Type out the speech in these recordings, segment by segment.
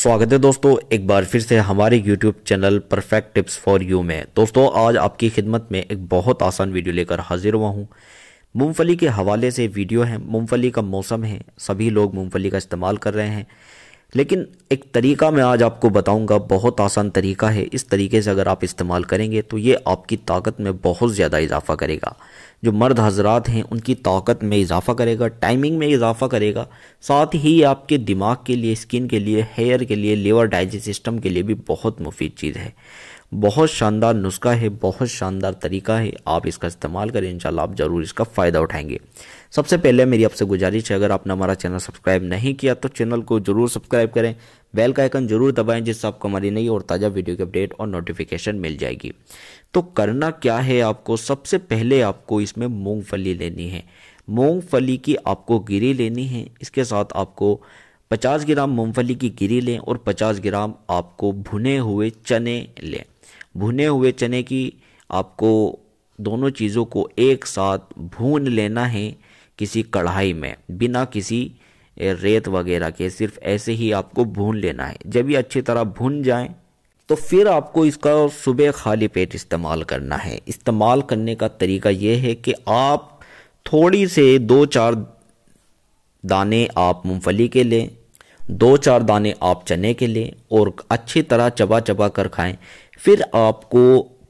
स्वागत है दोस्तों एक बार फिर से हमारे YouTube channel Perfect Tips for You में दोस्तों आज आपकी खिदमत में एक बहुत आसान वीडियो लेकर हाजिर हुआ हूँ मूंगफली के हवाले से वीडियो है मूंगफली का मौसम है सभी लोग मूंगफली का इस्तेमाल कर रहे हैं लेकिन एक तरीका मैं आज आपको बताऊंगा बहुत आसान तरीका है इस तरीके से अगर आप इस्तेमाल करेंगे तो ये आपकी ताकत में बहुत ज़्यादा इजाफा करेगा जो मर्द हजरात हैं उनकी ताकत में इजाफा करेगा टाइमिंग में इजाफा करेगा साथ ही आपके दिमाग के लिए स्किन के लिए हेयर के लिए लेवर डाइजेस्ट सिस्टम के लिए भी बहुत मुफीद चीज़ है बहुत शानदार नुस्खा है बहुत शानदार तरीका है आप इसका इस्तेमाल करें इंशाल्लाह आप ज़रूर इसका फ़ायदा उठाएंगे सबसे पहले मेरी आपसे गुजारिश है अगर आपने हमारा चैनल सब्सक्राइब नहीं किया तो चैनल को ज़रूर सब्सक्राइब करें बेल का आइकन जरूर दबाएं जिससे आपको हमारी नई और ताज़ा वीडियो की अपडेट और नोटिफिकेशन मिल जाएगी तो करना क्या है आपको सबसे पहले आपको इसमें मूंगफली लेनी है मूंगफली की आपको गिरी लेनी है इसके साथ आपको 50 ग्राम मूंगफली की गिरी लें और 50 ग्राम आपको भुने हुए चने लें भुने हुए चने की आपको दोनों चीज़ों को एक साथ भून लेना है किसी कढ़ाई में बिना किसी रेत वगैरह के सिर्फ ऐसे ही आपको भून लेना है जब ये अच्छी तरह भून जाए तो फिर आपको इसका सुबह खाली पेट इस्तेमाल करना है इस्तेमाल करने का तरीका यह है कि आप थोड़ी से दो चार दाने आप मूंगफली के लें दो चार दाने आप चने के लें और अच्छी तरह चबा चबा कर खाएं फिर आपको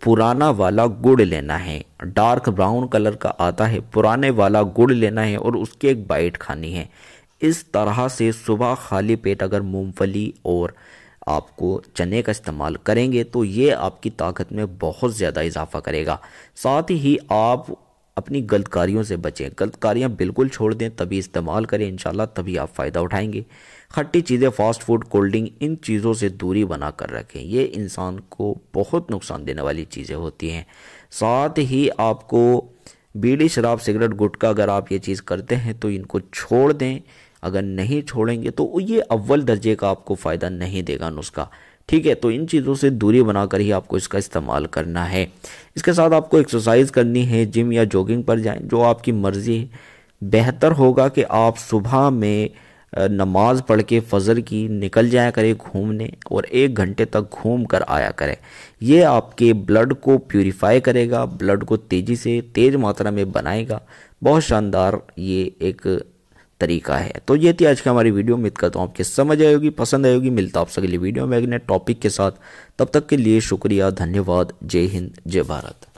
पुराना वाला गुड़ लेना है डार्क ब्राउन कलर का आता है पुराने वाला गुड़ लेना है और उसकी एक बाइट खानी है इस तरह से सुबह खाली पेट अगर मूंगफली और आपको चने का इस्तेमाल करेंगे तो ये आपकी ताकत में बहुत ज़्यादा इजाफा करेगा साथ ही आप अपनी गलतकारियों से बचें गलतकारियाँ बिल्कुल छोड़ दें तभी इस्तेमाल करें इन तभी आप फ़ायदा उठाएंगे खट्टी चीज़ें फास्ट फूड कोल्ड ड्रिंक इन चीज़ों से दूरी बना कर रखें ये इंसान को बहुत नुकसान देने वाली चीज़ें होती हैं साथ ही आपको बीड़ी शराब सिगरेट गुटखा अगर आप ये चीज़ करते हैं तो इनको छोड़ दें अगर नहीं छोड़ेंगे तो ये अव्वल दर्जे का आपको फ़ायदा नहीं देगा नुस्खा ठीक है तो इन चीज़ों से दूरी बनाकर ही आपको इसका इस्तेमाल करना है इसके साथ आपको एक्सरसाइज करनी है जिम या जॉगिंग पर जाएं जो आपकी मर्ज़ी है बेहतर होगा कि आप सुबह में नमाज पढ़ के फजर की निकल जाया करें घूमने और एक घंटे तक घूम कर आया करें ये आपके ब्लड को प्योरीफाई करेगा ब्लड को तेज़ी से तेज़ मात्रा में बनाएगा बहुत शानदार ये एक तरीका है तो ये थी आज की हमारी वीडियो उम्मीद करता हूँ आपके समझ आई होगी पसंद आई होगी मिलता आपसे अगली वीडियो में अगले टॉपिक के साथ तब तक के लिए शुक्रिया धन्यवाद जय हिंद जय भारत